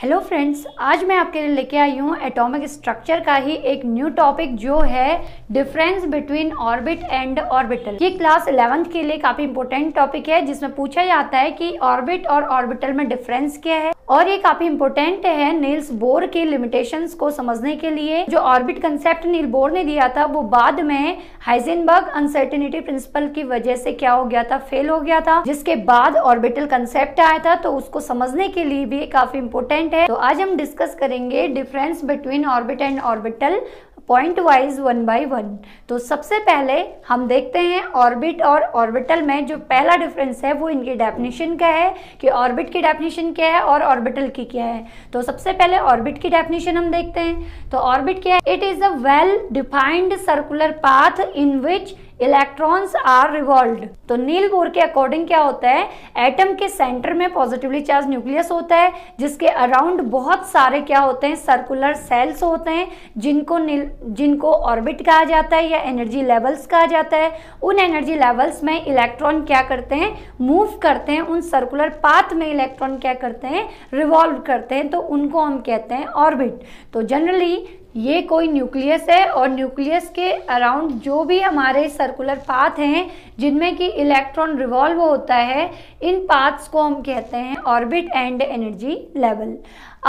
Hello friends आज मैं आपके लिए लेके आई हूँ एटॉमिक स्ट्रक्चर का ही एक न्यू टॉपिक जो है difference between orbit and orbital ये क्लास इलेवेंथ के लिए काफी इंपोर्टेंट टॉपिक है जिसमें पूछा जाता है कि ऑर्बिट और ऑर्बिटल में डिफरेंस क्या है और ये काफी इंपॉर्टेंट है नील्स बोर के लिमिटेशंस को समझने के लिए जो ऑर्बिट कंसेप्ट नील बोर ने दिया था वो बाद में हाइजेनबर्ग अनसर्टिनिटी प्रिंसिपल की वजह से क्या हो गया था फेल हो गया था जिसके बाद ऑर्बिटल कंसेप्ट आया था तो उसको समझने के लिए भी काफी इम्पोर्टेंट है तो आज हम डिस्कस करेंगे difference between orbit and orbital point wise one by one तो सबसे पहले हम देखते हैं ऑर्बिट और ऑर्बिटल में जो पहला डिफरेंस है वो इनकी डेफिनेशन का है कि ऑर्बिट की डेफिनेशन क्या है और ऑर्बिटल की क्या है तो सबसे पहले ऑर्बिट की डेफिनेशन हम देखते हैं तो ऑर्बिट क्या है it is a well defined circular path in which electrons are revolve तो नील बोर के अकॉर्डिंग क्या होता है एटम के सेंटर में पॉजिटिवली चार्ज न्यूक्लियस होता है जिसके अराउंड बहुत सारे क्या होते हैं सर्कुलर सेल्स होते हैं जिनको नील जिनको ऑर्बिट कहा जाता है या एनर्जी लेवल्स कहा जाता है उन एनर्जी लेवल्स में इलेक्ट्रॉन क्या करते हैं मूव करते हैं उन सर्कुलर पाथ में इलेक्ट्रॉन क्या करते हैं रिवॉल्व करते हैं तो उनको हम कहते हैं ऑर्बिट तो जनरली ये कोई न्यूक्लियस है और न्यूक्लियस के अराउंड जो भी हमारे सर्कुलर पाथ हैं जिनमें कि इलेक्ट्रॉन रिवॉल्व होता है इन पाथ्स को हम कहते हैं ऑर्बिट एंड एनर्जी लेवल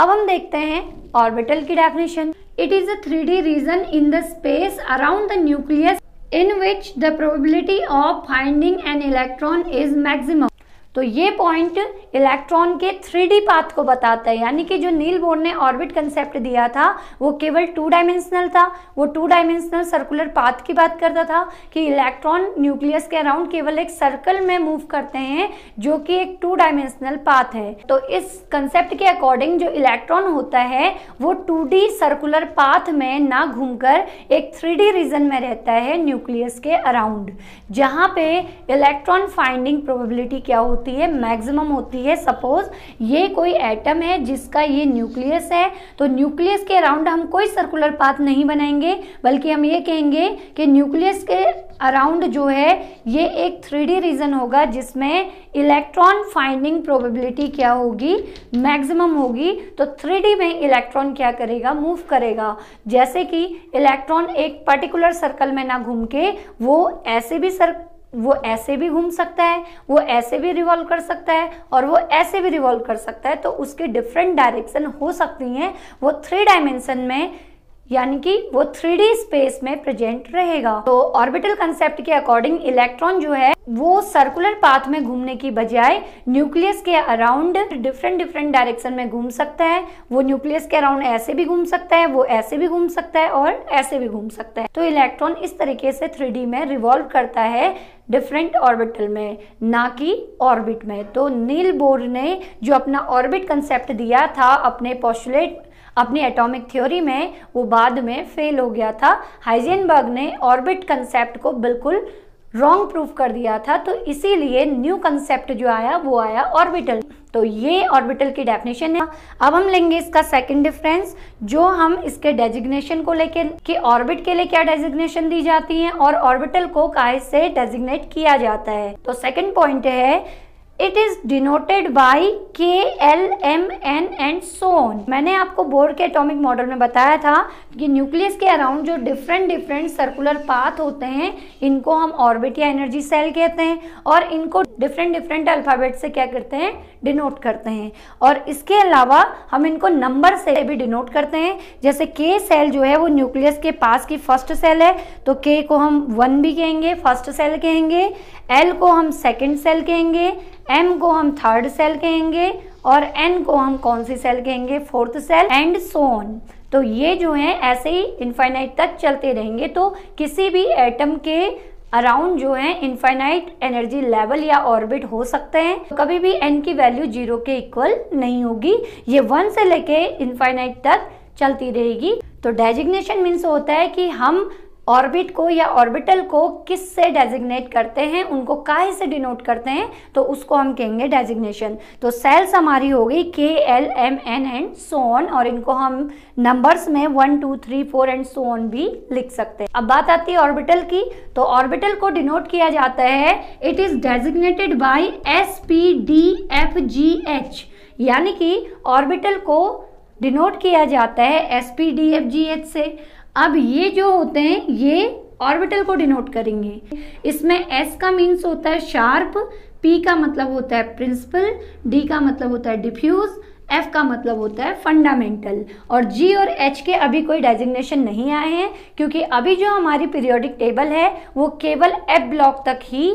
अब हम देखते हैं ऑर्बिटल की definition it is a three D region in the space around the nucleus in which the probability of finding an electron is maximum तो ये पॉइंट इलेक्ट्रॉन के थ्री पाथ को बताता है यानी कि जो नील बोर्ड ने ऑर्बिट कंसेप्ट दिया था वो केवल टू डायमेंशनल था वो टू डायमेंशनल सर्कुलर पाथ की बात करता था कि इलेक्ट्रॉन न्यूक्लियस के अराउंड केवल एक सर्कल में मूव करते हैं जो कि एक टू डायमेंशनल पाथ है तो इस कंसेप्ट के अकॉर्डिंग जो इलेक्ट्रॉन होता है वो टू सर्कुलर पाथ में ना घूमकर एक थ्री रीजन में रहता है न्यूक्लियस के अराउंड जहाँ पे इलेक्ट्रॉन फाइंडिंग प्रोबेबिलिटी क्या होती होती है मैक्सिमम होती है सपोज ये कोई एटम है जिसका ये न्यूक्लियस है तो न्यूक्लियस के अराउंड हम कोई सर्कुलर पाथ नहीं बनाएंगे बल्कि हम ये कहेंगे कि न्यूक्लियस के अराउंड जो है ये एक थ्री रीजन होगा जिसमें इलेक्ट्रॉन फाइंडिंग प्रोबेबिलिटी क्या होगी मैक्सिमम होगी तो थ्री में इलेक्ट्रॉन क्या करेगा मूव करेगा जैसे कि इलेक्ट्रॉन एक पर्टिकुलर सर्कल में ना घूम के वो ऐसे भी सर वो ऐसे भी घूम सकता है वो ऐसे भी रिवॉल्व कर सकता है और वो ऐसे भी रिवॉल्व कर सकता है तो उसकी डिफरेंट डायरेक्शन हो सकती हैं वो थ्री डायमेंशन में यानी कि वो थ्री स्पेस में प्रेजेंट रहेगा तो ऑर्बिटल कंसेप्ट के अकॉर्डिंग इलेक्ट्रॉन जो है वो सर्कुलर पाथ में घूमने की बजाय न्यूक्लियस के अराउंड डिफरेंट डिफरेंट डायरेक्शन में घूम सकता है वो न्यूक्लियस के अराउंड ऐसे भी घूम सकता है वो ऐसे भी घूम सकता है और ऐसे भी घूम सकता है तो इलेक्ट्रॉन इस तरीके से थ्री में रिवॉल्व करता है डिफरेंट ऑर्बिटल में ना कि ऑर्बिट में तो नील बोर ने जो अपना ऑर्बिट कंसेप्ट दिया था अपने पॉस्टुलेट अपनी एटॉमिक थ्योरी में वो बाद में फेल हो गया था हाइजेनबर्ग ने ऑर्बिट कंसेप्ट को बिल्कुल रॉन्ग प्रूफ कर दिया था तो इसीलिए न्यू कंसेप्ट जो आया वो आया ऑर्बिटल तो ये ऑर्बिटल की डेफिनेशन है अब हम लेंगे इसका सेकंड डिफरेंस जो हम इसके डेजिग्नेशन को लेके कि ऑर्बिट के लिए क्या डेजिग्नेशन दी जाती है और ऑर्बिटल को काय से डेजिग्नेट किया जाता है तो सेकंड पॉइंट है it is denoted by K L M N and so on मैंने आपको बोर्ड के एटोमिक मॉडल में बताया था कि न्यूक्लियस के अराउंड जो डिफरेंट डिफरेंट सर्कुलर पाथ होते हैं इनको हम ऑर्बिट या एनर्जी सेल कहते हैं और इनको डिफरेंट डिफरेंट अल्फ़ाबेट से क्या करते हैं डिनोट करते हैं और इसके अलावा हम इनको नंबर से भी डिनोट करते हैं जैसे के सेल जो है वो न्यूक्लियस के पास की फर्स्ट सेल है तो के को हम वन भी कहेंगे फर्स्ट सेल कहेंगे एल को हम सेकेंड सेल कहेंगे एम को हम थर्ड सेल कहेंगे और एन को हम कौन सी सेल कहेंगे फोर्थ सेल एंड सोन तो ये जो है ऐसे ही इन्फाइनाइट तक चलते रहेंगे तो किसी भी एटम के अराउंड जो है इन्फाइनाइट एनर्जी लेवल या ऑर्बिट हो सकते हैं तो कभी भी एन की वैल्यू जीरो के इक्वल नहीं होगी ये वन से लेके इन्फाइनाइट तक चलती रहेगी तो डेजिग्नेशन मीन्स होता है कि हम ऑर्बिट को या ऑर्बिटल को किस से डेजिग्नेट करते हैं उनको काहे से डिनोट करते हैं तो उसको हम कहेंगे डेजिग्नेशन तो सेल्स हमारी होगी के एल एम एन एंड सोन और इनको हम नंबर्स में one two three four and सोन भी लिख सकते हैं अब बात आती है ऑर्बिटल की तो ऑर्बिटल को डिनोट किया जाता है it is designated by S P D F G H यानी कि ऑर्बिटल को डिनोट किया जाता है S P D F G H से अब ये जो होते हैं ये ऑर्बिटल को डिनोट करेंगे इसमें एस का मीन्स होता है शार्प पी का मतलब होता है प्रिंसिपल डी का मतलब होता है डिफ्यूज एफ का मतलब होता है फंडामेंटल और जी और एच के अभी कोई डेजिग्नेशन नहीं आए हैं क्योंकि अभी जो हमारी पीरियोडिक टेबल है वो केवल एफ ब्लॉक तक ही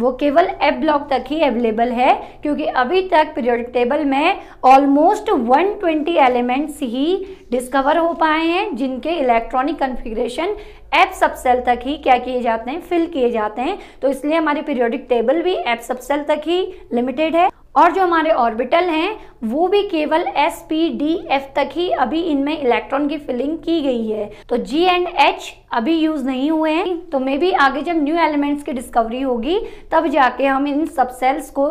वो केवल एफ ब्लॉक तक ही अवेलेबल है क्योंकि अभी तक पीरियोडिक टेबल में ऑलमोस्ट 120 एलिमेंट्स ही डिस्कवर हो पाए हैं जिनके इलेक्ट्रॉनिक कन्फिग्रेशन एप सबसेल तक ही क्या किए जाते हैं फिल किए जाते हैं तो इसलिए हमारी पीरियोडिक टेबल भी एप सबसेल तक ही लिमिटेड है और जो हमारे ऑर्बिटल हैं वो भी केवल एस पी डी एफ तक ही अभी इनमें इलेक्ट्रॉन की फिलिंग की गई है तो जी एंड एच अभी यूज नहीं हुए हैं तो मे भी आगे जब न्यू एलिमेंट्स की डिस्कवरी होगी तब जाके हम इन सब सेल्स को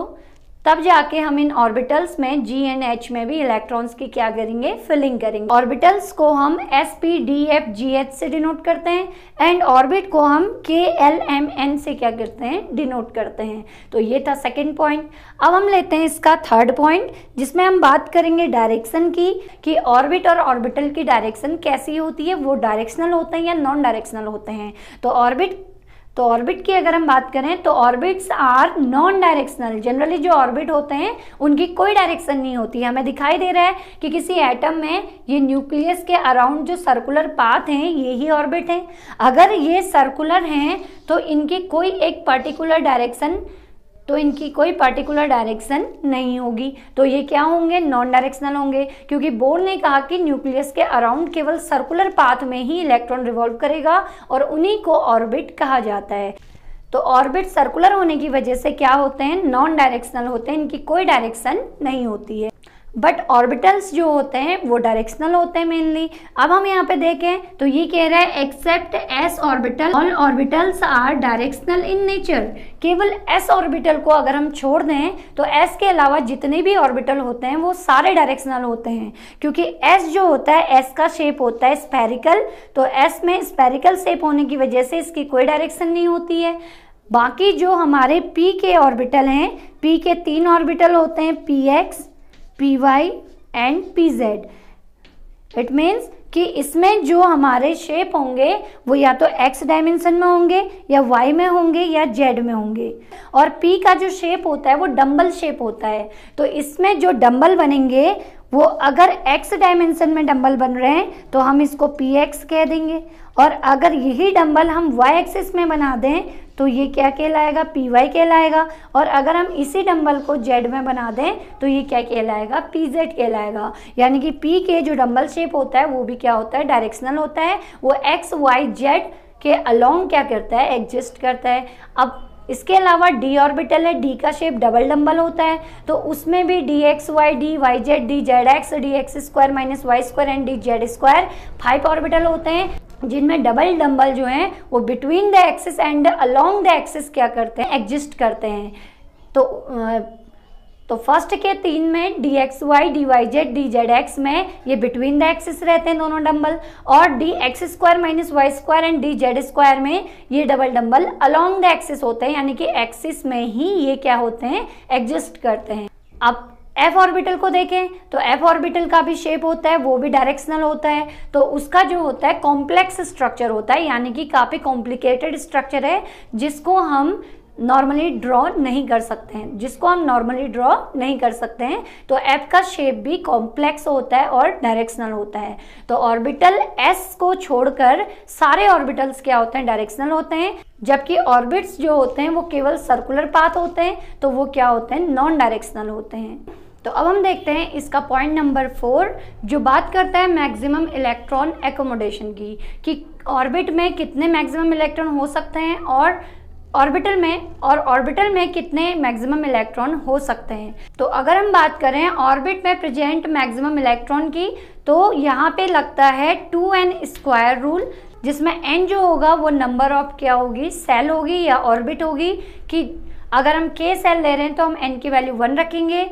तब जाके हम इन ऑर्बिटल्स में जी एंड एच में भी इलेक्ट्रॉन्स की क्या करेंगे फिलिंग करेंगे ऑर्बिटल्स को हम S P D F G H से डिनोट करते हैं एंड ऑर्बिट को हम के एल एम एन से क्या करते हैं डिनोट करते हैं तो ये था सेकेंड पॉइंट अब हम लेते हैं इसका थर्ड पॉइंट जिसमें हम बात करेंगे डायरेक्शन की कि ऑर्बिट और ऑर्बिटल की डायरेक्शन कैसी होती है वो डायरेक्शनल होते हैं या नॉन डायरेक्शनल होते हैं तो ऑर्बिट तो ऑर्बिट की अगर हम बात करें तो orbits are non directional generally जो ऑर्बिट होते हैं उनकी कोई डायरेक्शन नहीं होती है हमें दिखाई दे रहा है कि किसी एटम में ये न्यूक्लियस के अराउंड जो सर्कुलर पाथ हैं ये ही ऑर्बिट हैं अगर ये सर्कुलर हैं तो इनकी कोई एक पर्टिकुलर डायरेक्शन तो इनकी कोई पर्टिकुलर डायरेक्शन नहीं होगी तो ये क्या होंगे नॉन डायरेक्शनल होंगे क्योंकि बोर्ड ने कहा कि न्यूक्लियस के अराउंड केवल सर्कुलर पाथ में ही इलेक्ट्रॉन रिवॉल्व करेगा और उन्हीं को ऑर्बिट कहा जाता है तो ऑर्बिट सर्कुलर होने की वजह से क्या होते हैं नॉन डायरेक्शनल होते हैं इनकी कोई डायरेक्शन नहीं होती है बट ऑर्बिटल्स जो होते हैं वो डायरेक्शनल होते हैं मेनली अब हम यहाँ पे देखें तो ये कह रहा है except S orbital all orbitals are directional in nature केवल एस ऑर्बिटल को अगर हम छोड़ दें तो एस के अलावा जितने भी ऑर्बिटल होते हैं वो सारे डायरेक्शनल होते हैं क्योंकि एस जो होता है एस का शेप होता है स्पेरिकल तो एस में स्पेरिकल शेप होने की वजह से इसकी कोई डायरेक्शन नहीं होती है बाकी जो हमारे पी के ऑर्बिटल हैं पी के तीन ऑर्बिटल होते हैं P X P Y and P Z it means कि इसमें जो हमारे शेप होंगे वो या तो एक्स डायमेंशन में होंगे या वाई में होंगे या जेड में होंगे और पी का जो शेप होता है वो डम्बल शेप होता है तो इसमें जो डम्बल बनेंगे वो अगर एक्स डायमेंशन में डम्बल बन रहे हैं तो हम इसको पी एक्स कह देंगे और अगर यही डम्बल हम वाई एक्सिस में बना दें तो ये क्या कहलाएगा पी वाई कहलाएगा और अगर हम इसी डंबल को जेड में बना दें तो ये क्या कहलाएगा पी जेड कहलाएगा यानी कि पी के जो डंबल शेप होता है वो भी क्या होता है डायरेक्शनल होता है वो एक्स वाई जेड के अलोंग क्या करता है एग्जिस्ट करता है अब इसके अलावा डी ऑर्बिटल है डी का शेप डबल डम्बल होता है तो उसमें भी D X Y D Y Z D Z X D X square minus Y square and D Z square five orbital होते हैं जिनमें डबल डम्बल जो हैं वो between the axis and along the axis क्या करते हैं एग्जिस्ट करते हैं तो तो फर्स्ट के तीन में D X Y D Y Z D Z X में ये बिटवीन द एक्सिस रहते हैं दोनों डंबल और D X square minus Y square and D Z square में ये double dumbbell along the axis होते हैं यानी कि एक्सिस में ही ये क्या होते हैं एग्जिस्ट करते हैं अब एफ ऑर्बिटल को देखें तो एफ ऑर्बिटल का भी शेप होता है वो भी डायरेक्शनल होता है तो उसका जो होता है कॉम्प्लेक्स स्ट्रक्चर होता है यानी कि काफ़ी कॉम्प्लिकेटेड स्ट्रक्चर है जिसको हम नॉर्मली ड्रॉ नहीं कर सकते हैं जिसको हम नॉर्मली ड्रॉ नहीं कर सकते हैं तो एफ का शेप भी कॉम्प्लेक्स होता है और डायरेक्शनल होता है तो ऑर्बिटल एस को छोड़कर सारे ऑर्बिटल्स क्या होते हैं डायरेक्शनल होते हैं जबकि ऑर्बिट्स जो होते हैं वो केवल सर्कुलर पाथ होते हैं तो वो क्या होते हैं नॉन डायरेक्शनल होते हैं तो अब हम देखते हैं इसका पॉइंट नंबर फोर जो बात करता है मैक्सिमम इलेक्ट्रॉन एकोमोडेशन की कि ऑर्बिट में कितने मैक्सिमम इलेक्ट्रॉन हो सकते हैं और ऑर्बिटल में और ऑर्बिटल में कितने मैक्सिमम इलेक्ट्रॉन हो सकते हैं तो अगर हम बात करें ऑर्बिट में प्रेजेंट मैक्सिमम इलेक्ट्रॉन की तो यहाँ पे लगता है टू एन स्क्वायर रूल जिसमें एन जो होगा वो नंबर ऑफ क्या होगी सेल होगी या ऑर्बिट होगी कि अगर हम के सेल ले रहे हैं तो हम एन की वैल्यू वन रखेंगे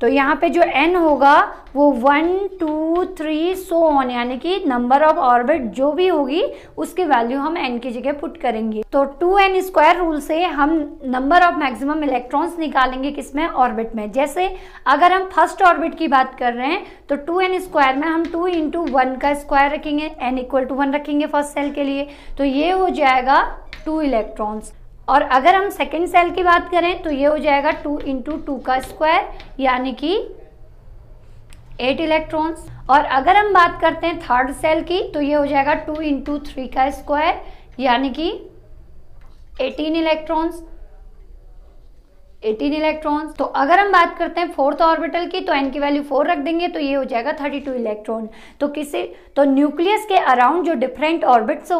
तो यहाँ पे जो n होगा वो one two three so on यानी कि नंबर ऑफ ऑर्बिट जो भी होगी उसकी वैल्यू हम n की जगह पुट करेंगे तो टू एन स्क्वायर रूल से हम नंबर ऑफ मैक्सिमम इलेक्ट्रॉन्स निकालेंगे किसमें ऑर्बिट में जैसे अगर हम फर्स्ट ऑर्बिट की बात कर रहे हैं तो टू एन स्क्वायर में हम टू इंटू वन का स्क्वायर रखेंगे एन इक्वल टू वन रखेंगे फर्स्ट सेल के लिए तो ये हो जाएगा टू इलेक्ट्रॉन्स और अगर हम सेकेंड सेल की बात करें तो ये हो जाएगा टू इंटू टू का स्क्वायर यानी कि एट इलेक्ट्रॉन्स और अगर हम बात करते हैं थर्ड सेल की तो ये हो जाएगा टू इंटू थ्री का स्क्वायर यानी कि एटीन इलेक्ट्रॉन्स 18 इलेक्ट्रॉन्स तो अगर हम बात करते हैं फोर्थ ऑर्बिटल की तो एन की वैल्यू फोर रख देंगे तो ये हो जाएगा 32 इलेक्ट्रॉन तो किसी तो न्यूक्लियस के अराउंड जो डिफरेंट ऑर्बिट्स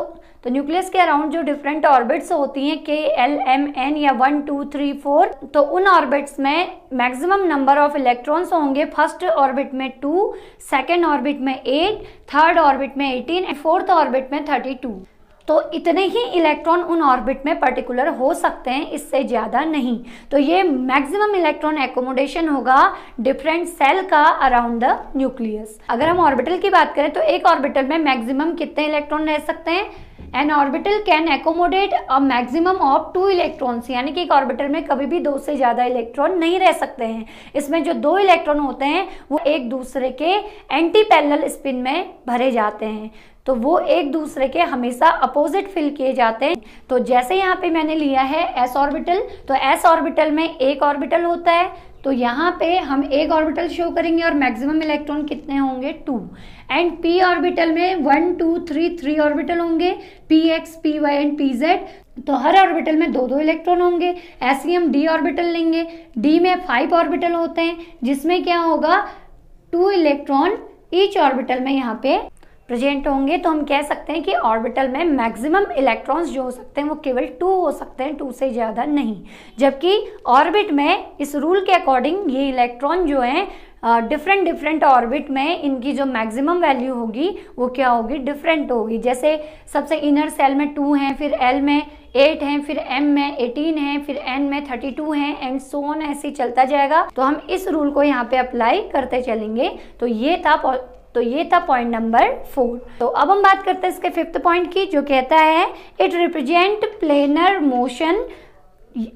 तो न्यूक्लियस के अराउंड जो डिफरेंट ऑर्बिट्स होती हैं के एल एम एन या वन टू थ्री फोर तो उन ऑर्बिट्स में मैक्सिमम नंबर ऑफ इलेक्ट्रॉन्स होंगे फर्स्ट ऑर्बिट में टू सेकेंड ऑर्बिट में एट थर्ड ऑर्बिट में एटीन एंड फोर्थ ऑर्बिट में थर्टी टू तो इतने ही इलेक्ट्रॉन उन ऑर्बिट में पर्टिकुलर हो सकते हैं इससे ज़्यादा नहीं तो ये मैक्सिमम इलेक्ट्रॉन एकोमोडेशन होगा डिफरेंट सेल का अराउंड द न्यूक्लियस अगर हम ऑर्बिटल की बात करें तो एक ऑर्बिटल में मैक्सिमम कितने इलेक्ट्रॉन रह सकते हैं an orbital can accommodate a maximum of two electrons यानी कि एक ऑर्बिटल में कभी भी दो से ज़्यादा इलेक्ट्रॉन नहीं रह सकते हैं इसमें जो दो इलेक्ट्रॉन होते हैं वो एक दूसरे के एंटी पैरल स्पिन में भरे जाते हैं तो वो एक दूसरे के हमेशा अपोजिट फिल किए जाते हैं तो जैसे यहाँ पे मैंने लिया है एस ऑर्बिटल तो एस ऑर्बिटल में एक ऑर्बिटल होता है तो यहाँ पे हम एक ऑर्बिटल शो करेंगे और मैक्सिमम इलेक्ट्रॉन कितने होंगे टू एंड पी ऑर्बिटल में one two three three orbital होंगे P X P Y and P Z तो हर ऑर्बिटल में दो दो इलेक्ट्रॉन होंगे ऐसे हम डी ऑर्बिटल लेंगे डी में फाइव ऑर्बिटल होते हैं जिसमें क्या होगा टू इलेक्ट्रॉन ईच ऑर्बिटल में यहाँ पे प्रेजेंट होंगे तो हम कह सकते हैं कि ऑर्बिटल में मैक्सिमम इलेक्ट्रॉन्स जो हो सकते हैं वो केवल टू हो सकते हैं टू से ज़्यादा नहीं जबकि ऑर्बिट में इस रूल के अकॉर्डिंग ये इलेक्ट्रॉन जो हैं डिफरेंट डिफरेंट ऑर्बिट में इनकी जो मैक्सिमम वैल्यू होगी वो क्या होगी डिफरेंट होगी जैसे सबसे इनर सेल में टू हैं फिर एल में एट हैं फिर एम में एटीन हैं फिर एन में थर्टी टू हैं एंड सोन ऐसे चलता जाएगा तो हम इस रूल को यहाँ पे अप्लाई करते चलेंगे तो ये था तो ये था पॉइंट नंबर फोर तो अब हम बात करते हैं इसके फिफ्थ पॉइंट की जो कहता है इट रिप्रेजेंट प्लेनर मोशन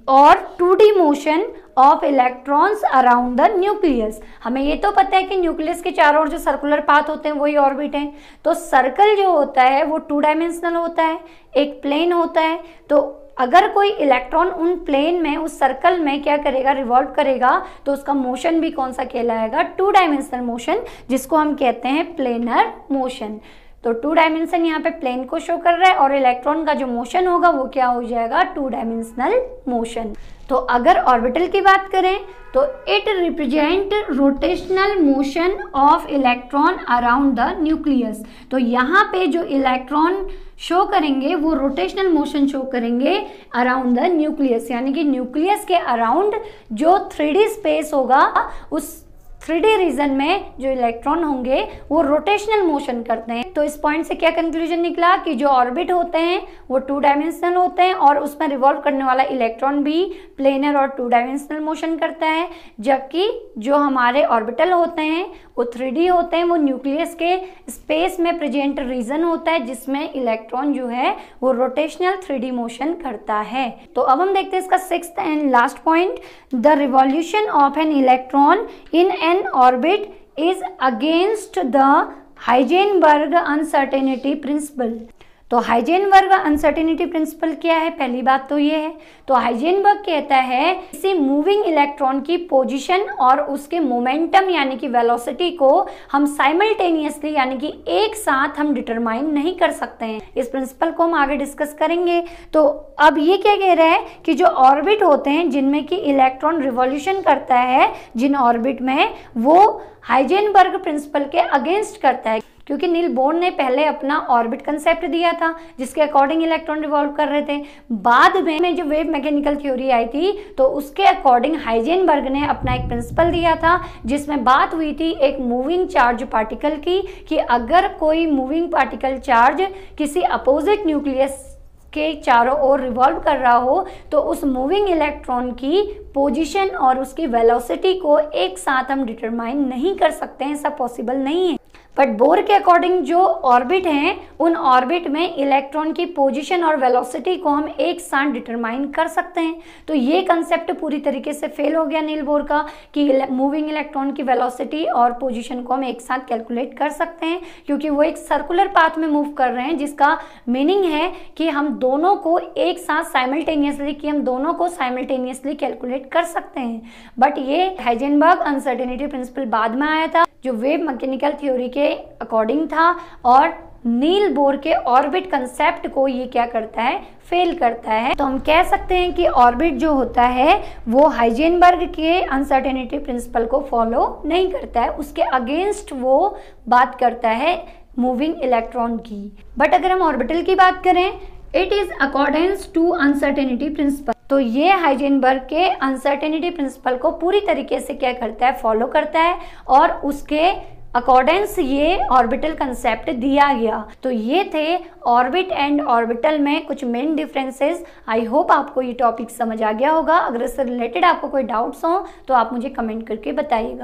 और two D motion of electrons around the nucleus हमें ये तो पता है कि न्यूक्लियस के चारों ओर जो सर्कुलर पाथ होते हैं वही ऑर्बिट हैं तो सर्कल जो होता है वो टू डायमेंशनल होता है एक प्लेन होता है तो अगर कोई इलेक्ट्रॉन उन प्लेन में उस सर्कल में क्या करेगा रिवॉल्व करेगा तो उसका मोशन भी कौन सा कहलाएगा टू डायमेंशनल मोशन जिसको हम कहते हैं प्लेनर मोशन तो टू डायमेंशन यहाँ पे प्लेन को शो कर रहा है और इलेक्ट्रॉन का जो मोशन होगा वो क्या हो जाएगा टू डायमेंशनल मोशन तो अगर ऑर्बिटल की बात करें तो it represent rotational motion of electron around the nucleus तो यहाँ पे जो इलेक्ट्रॉन शो करेंगे वो रोटेशनल मोशन शो करेंगे अराउंड द न्यूक्लियस यानी कि न्यूक्लियस के अराउंड जो थ्री स्पेस होगा उस थ्री रीजन में जो इलेक्ट्रॉन होंगे वो रोटेशनल मोशन करते हैं तो इस पॉइंट से क्या कंक्लूजन निकला कि जो ऑर्बिट होते हैं वो टू डायमेंशनल होते हैं और उसमें रिवॉल्व करने वाला इलेक्ट्रॉन भी प्लेनर और टू डायमेंशनल मोशन करता है जबकि जो हमारे ऑर्बिटल होते हैं वो थ्री होते हैं वो न्यूक्लियस के स्पेस में प्रेजेंट रीजन होता है जिसमें इलेक्ट्रॉन जो है वो रोटेशनल थ्री मोशन करता है तो अब हम देखते हैं इसका six and last point the revolution of an electron in an N orbit is against the Heisenberg uncertainty principle. तो हाइजेन वर्ग अनसर्टेनिटी प्रिंसिपल क्या है पहली बात तो ये है तो हाइजेन वर्ग कहता है किसी मूविंग इलेक्ट्रॉन की पोजीशन और उसके मोमेंटम यानी कि वेलोसिटी को हम साइमल्टेनियसली यानी कि एक साथ हम डिटरमाइन नहीं कर सकते हैं इस प्रिंसिपल को हम आगे डिस्कस करेंगे तो अब ये क्या कह रहा है कि जो ऑर्बिट होते हैं जिनमें कि इलेक्ट्रॉन रिवोल्यूशन करता है जिन ऑर्बिट में वो हाइजेन प्रिंसिपल के अगेंस्ट करता है क्योंकि नील बोर्न ने पहले अपना ऑर्बिट कंसेप्ट दिया था जिसके अकॉर्डिंग इलेक्ट्रॉन रिवॉल्व कर रहे थे बाद में जो वेव मैकेनिकल थ्योरी आई थी तो उसके अकॉर्डिंग बर्ग ने अपना एक प्रिंसिपल दिया था जिसमें बात हुई थी एक मूविंग चार्ज पार्टिकल की कि अगर कोई मूविंग पार्टिकल चार्ज किसी अपोजिट न्यूक्लियस के चारों ओर रिवॉल्व कर रहा हो तो उस मूविंग इलेक्ट्रॉन की पोजिशन और उसकी वेलोसिटी को एक साथ हम डिटरमाइन नहीं कर सकते ऐसा पॉसिबल नहीं है बट बोर के अकॉर्डिंग जो ऑर्बिट हैं उन ऑर्बिट में इलेक्ट्रॉन की पोजीशन और वेलोसिटी को हम एक साथ डिटरमाइन कर सकते हैं तो ये कंसेप्ट पूरी तरीके से फेल हो गया नील बोर का कि मूविंग इलेक्ट्रॉन की वेलोसिटी और पोजीशन को हम एक साथ कैलकुलेट कर सकते हैं क्योंकि वो एक सर्कुलर पाथ में मूव कर रहे हैं जिसका मीनिंग है कि हम दोनों को एक साथ साइमल्टेनियसली कि हम दोनों को साइमल्टेनियसली कैलकुलेट कर सकते हैं बट ये हाइजेनबर्ग अनसर्टेनिटी प्रिंसिपल बाद में आया था जो वेव मैकेनिकल थ्योरी के अकॉर्डिंग था और नील बोर के ऑर्बिट कंसेप्ट को ये क्या करता है फेल करता है तो हम कह सकते हैं कि ऑर्बिट जो होता है वो हाइजेनबर्ग के अनसर्टेनिटी प्रिंसिपल को फॉलो नहीं करता है उसके अगेंस्ट वो बात करता है मूविंग इलेक्ट्रॉन की बट अगर हम ऑर्बिटल की बात करें it is accordance to uncertainty principle तो ये हाइजेनबर्ग के अनसर्टेनिटी प्रिंसिपल को पूरी तरीके से क्या करता है फॉलो करता है और उसके अकॉर्डेंस ये ऑर्बिटल कंसेप्ट दिया गया तो ये थे ऑर्बिट एंड ऑर्बिटल में कुछ मेन डिफरेंसेस आई होप आपको ये टॉपिक समझ आ गया होगा अगर इससे रिलेटेड आपको कोई डाउट्स हो तो आप मुझे कमेंट करके बताइएगा